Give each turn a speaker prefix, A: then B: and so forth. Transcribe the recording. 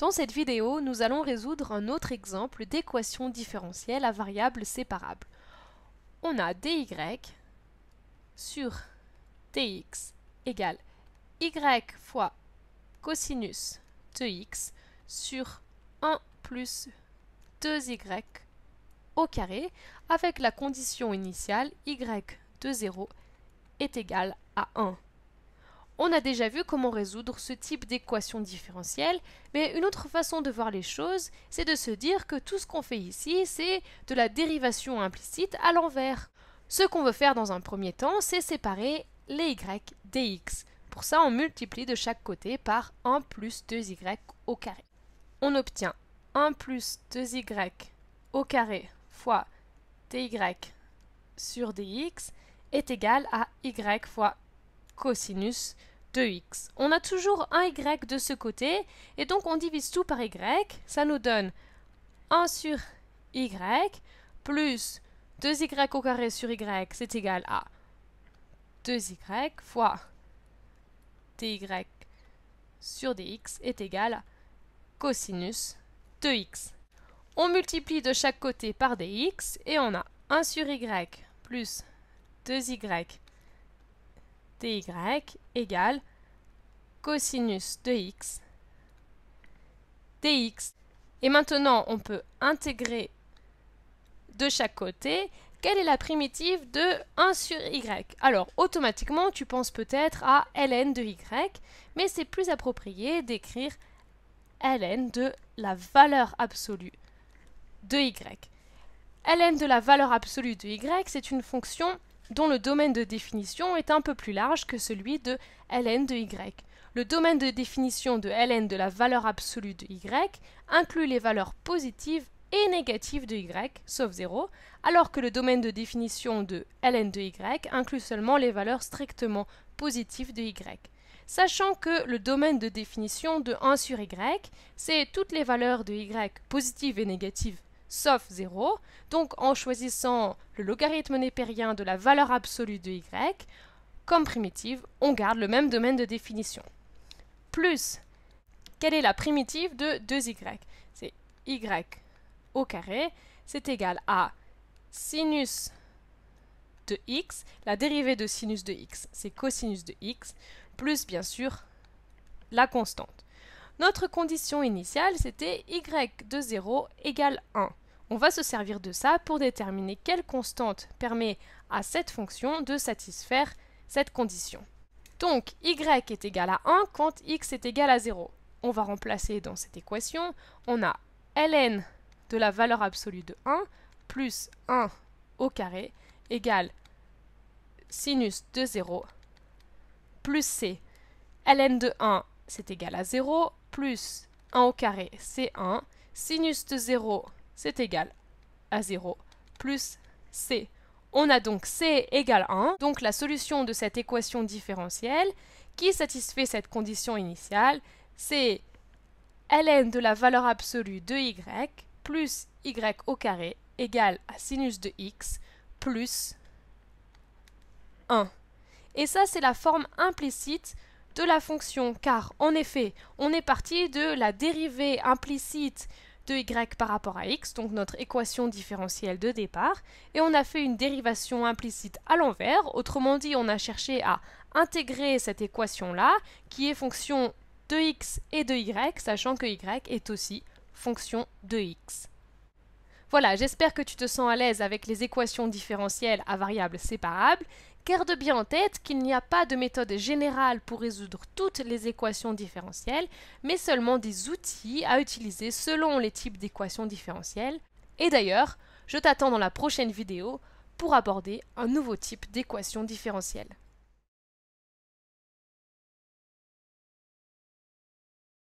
A: Dans cette vidéo, nous allons résoudre un autre exemple d'équation différentielle à variables séparables. On a dy sur dx égale y fois cosinus de x sur 1 plus 2y au carré avec la condition initiale y de 0 est égale à 1. On a déjà vu comment résoudre ce type d'équation différentielle, mais une autre façon de voir les choses, c'est de se dire que tout ce qu'on fait ici, c'est de la dérivation implicite à l'envers. Ce qu'on veut faire dans un premier temps, c'est séparer les y dx. Pour ça, on multiplie de chaque côté par 1 plus 2y au carré. On obtient 1 plus 2y au carré fois dy sur dx est égal à y fois cosinus 2x. On a toujours un y de ce côté, et donc on divise tout par y, ça nous donne 1 sur y plus 2y au carré sur y, c'est égal à 2y fois dy sur dx est égal à cosinus 2x. On multiplie de chaque côté par dx et on a 1 sur y plus 2y dy égale cosinus de x dx. Et maintenant, on peut intégrer de chaque côté quelle est la primitive de 1 sur y. Alors, automatiquement, tu penses peut-être à ln de y, mais c'est plus approprié d'écrire ln de la valeur absolue de y. ln de la valeur absolue de y, c'est une fonction dont le domaine de définition est un peu plus large que celui de ln de y. Le domaine de définition de ln de la valeur absolue de y inclut les valeurs positives et négatives de y, sauf 0, alors que le domaine de définition de ln de y inclut seulement les valeurs strictement positives de y. Sachant que le domaine de définition de 1 sur y, c'est toutes les valeurs de y positives et négatives sauf 0. Donc en choisissant le logarithme népérien de la valeur absolue de y, comme primitive, on garde le même domaine de définition. Plus, quelle est la primitive de 2y C'est y au carré, c'est égal à sinus de x, la dérivée de sinus de x, c'est cosinus de x, plus bien sûr la constante. Notre condition initiale, c'était y de 0 égale 1. On va se servir de ça pour déterminer quelle constante permet à cette fonction de satisfaire cette condition. Donc y est égal à 1 quand x est égal à 0. On va remplacer dans cette équation, on a ln de la valeur absolue de 1 plus 1 au carré égale sinus de 0 plus c. ln de 1 c'est égal à 0 plus 1 au carré c'est 1. Sinus de 0 c'est égal à 0 plus C. On a donc C égale 1, donc la solution de cette équation différentielle qui satisfait cette condition initiale, c'est ln de la valeur absolue de y plus y au carré égale à sinus de x plus 1. Et ça, c'est la forme implicite de la fonction, car en effet, on est parti de la dérivée implicite de y par rapport à x, donc notre équation différentielle de départ, et on a fait une dérivation implicite à l'envers, autrement dit on a cherché à intégrer cette équation-là, qui est fonction de x et de y, sachant que y est aussi fonction de x. Voilà, j'espère que tu te sens à l'aise avec les équations différentielles à variables séparables. Garde bien en tête qu'il n'y a pas de méthode générale pour résoudre toutes les équations différentielles, mais seulement des outils à utiliser selon les types d'équations différentielles. Et d'ailleurs, je t'attends dans la prochaine vidéo pour aborder un nouveau type d'équation différentielle.